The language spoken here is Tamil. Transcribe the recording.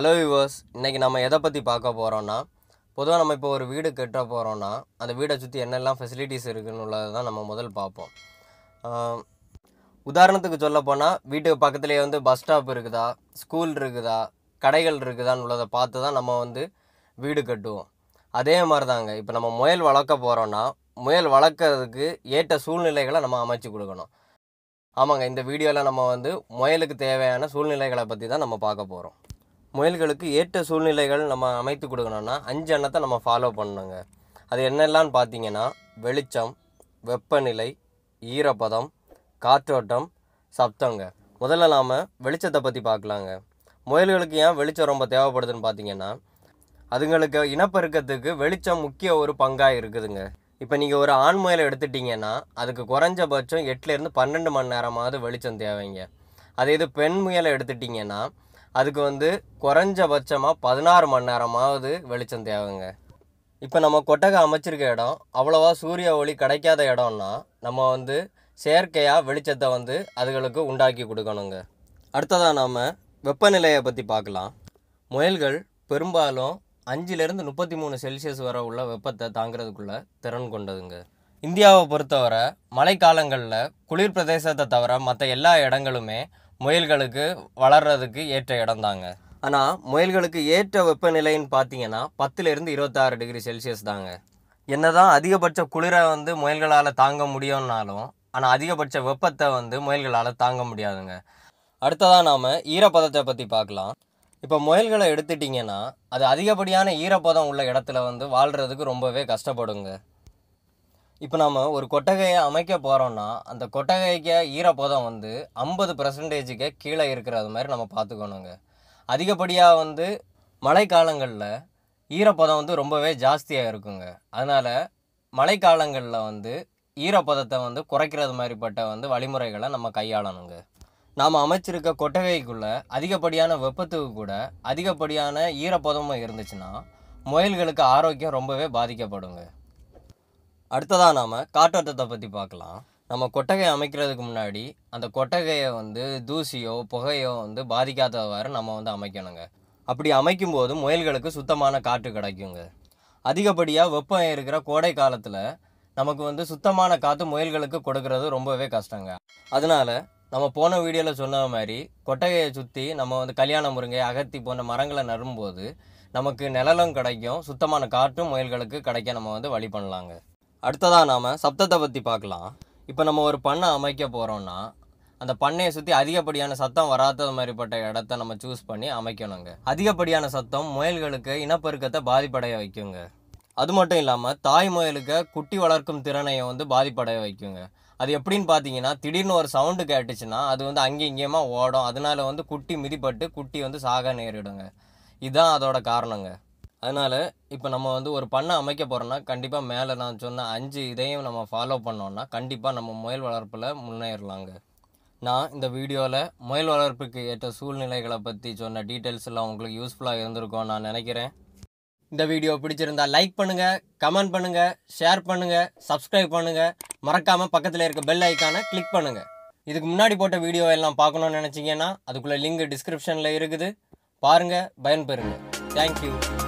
ஹலோ வியூவர்ஸ் இன்றைக்கி நம்ம எதை பற்றி பார்க்க போகிறோன்னா பொதுவாக நம்ம இப்போ ஒரு வீடு கட்ட போகிறோன்னா அந்த வீடை சுற்றி என்னெல்லாம் ஃபெசிலிட்டிஸ் இருக்குன்னு உள்ளதை தான் நம்ம முதல் பார்ப்போம் உதாரணத்துக்கு சொல்ல போனால் வீட்டுக்கு பக்கத்துலேயே வந்து பஸ் ஸ்டாப் இருக்குதா ஸ்கூல் இருக்குதா கடைகள் இருக்குதான்னு உள்ளதை பார்த்து தான் நம்ம வந்து வீடு கட்டுவோம் அதே மாதிரி தாங்க இப்போ நம்ம முயல் வளர்க்க போகிறோன்னா முயல் வளர்க்குறதுக்கு ஏற்ற சூழ்நிலைகளை நம்ம அமைச்சு கொடுக்கணும் ஆமாங்க இந்த வீடியோவில் நம்ம வந்து முயலுக்கு தேவையான சூழ்நிலைகளை பற்றி தான் நம்ம பார்க்க போகிறோம் முயல்களுக்கு ஏற்ற சூழ்நிலைகள் நம்ம அமைத்து கொடுக்கணும்னா அஞ்சு எண்ணத்தை நம்ம ஃபாலோ பண்ணுங்க அது என்னெல்லாம்னு பார்த்தீங்கன்னா வெளிச்சம் வெப்பநிலை ஈரப்பதம் காற்றோட்டம் சப்தங்க முதல்ல நாம் வெளிச்சத்தை பற்றி பார்க்கலாங்க முயல்களுக்கு ஏன் வெளிச்சம் ரொம்ப தேவைப்படுதுன்னு பார்த்தீங்கன்னா அதுங்களுக்கு இனப்பெருக்கத்துக்கு வெளிச்சம் முக்கிய ஒரு பங்காக இருக்குதுங்க இப்போ நீங்கள் ஒரு ஆண் முயலை எடுத்துட்டிங்கன்னா அதுக்கு குறைஞ்சபட்சம் எட்டுலேருந்து பன்னெண்டு மணி நேரமாவது வெளிச்சம் தேவைங்க அதே இது பெண் முயலை எடுத்துட்டிங்கன்னா அதுக்கு வந்து குறைஞ்சபட்சமாக பதினாறு மணி நேரமாவது வெளிச்சம் தேவைங்க இப்போ நம்ம கொட்டகை அமைச்சிருக்க இடம் அவ்வளோவா சூரிய ஒளி கிடைக்காத இடம்னா நம்ம வந்து செயற்கையாக வெளிச்சத்தை வந்து அதுகளுக்கு உண்டாக்கி கொடுக்கணுங்க அடுத்ததாக நாம் வெப்பநிலையை பற்றி பார்க்கலாம் முயல்கள் பெரும்பாலும் அஞ்சுலேருந்து முப்பத்தி மூணு செல்சியஸ் வரை உள்ள வெப்பத்தை தாங்கிறதுக்குள்ள திறன் கொண்டதுங்க இந்தியாவை பொறுத்தவரை மழைக்காலங்களில் குளிர் பிரதேசத்தை தவிர மற்ற எல்லா இடங்களுமே முயல்களுக்கு வளர்கிறதுக்கு ஏற்ற இடம் தாங்க ஆனால் முயல்களுக்கு ஏற்ற வெப்பநிலைன்னு பார்த்தீங்கன்னா பத்துலேருந்து இருபத்தாறு டிகிரி செல்சியஸ் தாங்க என்ன தான் அதிகபட்ச குளிரை வந்து முயல்களால் தாங்க முடியும்னாலும் ஆனால் அதிகபட்ச வெப்பத்தை வந்து முயல்களால் தாங்க முடியாதுங்க அடுத்ததாக நாம் ஈரப்பதத்தை பற்றி பார்க்கலாம் இப்போ முயல்களை எடுத்துட்டிங்கன்னா அது அதிகப்படியான ஈரப்பதம் உள்ள இடத்துல வந்து வாழ்கிறதுக்கு ரொம்பவே கஷ்டப்படுங்க இப்போ நம்ம ஒரு கொட்டகையை அமைக்க போகிறோம்னா அந்த கொட்டகைக்கு ஈரப்பதம் வந்து ஐம்பது பர்சன்டேஜுக்கு கீழே இருக்கிறது மாதிரி நம்ம பார்த்துக்கணுங்க அதிகப்படியாக வந்து மழைக்காலங்களில் ஈரப்பதம் வந்து ரொம்பவே ஜாஸ்தியாக இருக்குங்க அதனால் மழைக்காலங்களில் வந்து ஈரப்பதத்தை வந்து குறைக்கிறது மாதிரிப்பட்ட வந்து வழிமுறைகளை நம்ம கையாளணுங்க நாம் அமைச்சிருக்க கொட்டகைக்குள்ளே அதிகப்படியான வெப்பத்துக்கு கூட அதிகப்படியான ஈரப்பதமும் இருந்துச்சுன்னா முயல்களுக்கு ஆரோக்கியம் ரொம்பவே பாதிக்கப்படுங்க அடுத்ததாக நாம் காற்றோட்டத்தை பற்றி பார்க்கலாம் நம்ம கொட்டகை அமைக்கிறதுக்கு முன்னாடி அந்த கொட்டகையை வந்து தூசியோ புகையோ வந்து பாதிக்காதவாறு நம்ம வந்து அமைக்கணுங்க அப்படி அமைக்கும்போது முயல்களுக்கு சுத்தமான காற்று கிடைக்குங்க அதிகப்படியாக வெப்பம் இருக்கிற கோடை காலத்தில் நமக்கு வந்து சுத்தமான காற்று முயல்களுக்கு கொடுக்கறது ரொம்பவே கஷ்டங்க அதனால் நம்ம போன வீடியோவில் சொன்ன மாதிரி கொட்டகையை சுற்றி நம்ம வந்து கல்யாண முருங்கை அகத்தி போன்ற மரங்களை நறும்போது நமக்கு நிழலும் கிடைக்கும் சுத்தமான காற்றும் முயல்களுக்கு கிடைக்க நம்ம வந்து வழி பண்ணலாங்க அடுத்ததாக நாம் சப்தத்தை பற்றி பார்க்கலாம் இப்போ நம்ம ஒரு பண்ணை அமைக்க போகிறோன்னா அந்த பண்ணையை சுற்றி அதிகப்படியான சத்தம் வராத மாதிரிப்பட்ட இடத்த நம்ம சூஸ் பண்ணி அமைக்கணுங்க அதிகப்படியான சத்தம் முயல்களுக்கு இனப்பெருக்கத்தை பாதிப்படைய வைக்குங்க அது மட்டும் இல்லாமல் தாய் முயலுக்கு குட்டி வளர்க்கும் திறனையை வந்து பாதிப்படைய வைக்குங்க அது எப்படின்னு பார்த்தீங்கன்னா திடீர்னு ஒரு சவுண்டு கேட்டுச்சுன்னா அது வந்து அங்கே இங்கேயுமா ஓடும் அதனால வந்து குட்டி மிதிப்பட்டு குட்டி வந்து சாக நேரிடுங்க இதுதான் அதோட காரணங்க அதனால் இப்போ நம்ம வந்து ஒரு பண்ணை அமைக்க போகிறோன்னா கண்டிப்பாக மேலே நான் சொன்ன அஞ்சு இதையும் நம்ம ஃபாலோ பண்ணோன்னா கண்டிப்பாக நம்ம முயல் வளர்ப்பில் முன்னேறலாங்க நான் இந்த வீடியோவில் முயல் வளர்ப்புக்கு ஏற்ற சூழ்நிலைகளை பற்றி சொன்ன டீட்டெயில்ஸ் எல்லாம் உங்களுக்கு யூஸ்ஃபுல்லாக இருந்திருக்கும் நான் நினைக்கிறேன் இந்த வீடியோ பிடிச்சிருந்தா லைக் பண்ணுங்கள் கமெண்ட் பண்ணுங்கள் ஷேர் பண்ணுங்கள் சப்ஸ்கிரைப் பண்ணுங்கள் மறக்காமல் பக்கத்தில் இருக்க பெல் ஐக்கானை கிளிக் பண்ணுங்கள் இதுக்கு முன்னாடி போட்ட வீடியோ எல்லாம் பார்க்கணுன்னு நினச்சிங்கன்னா அதுக்குள்ளே லிங்க் டிஸ்கிரிப்ஷனில் இருக்குது பாருங்கள் பயன்பெறுங்க தேங்க்யூ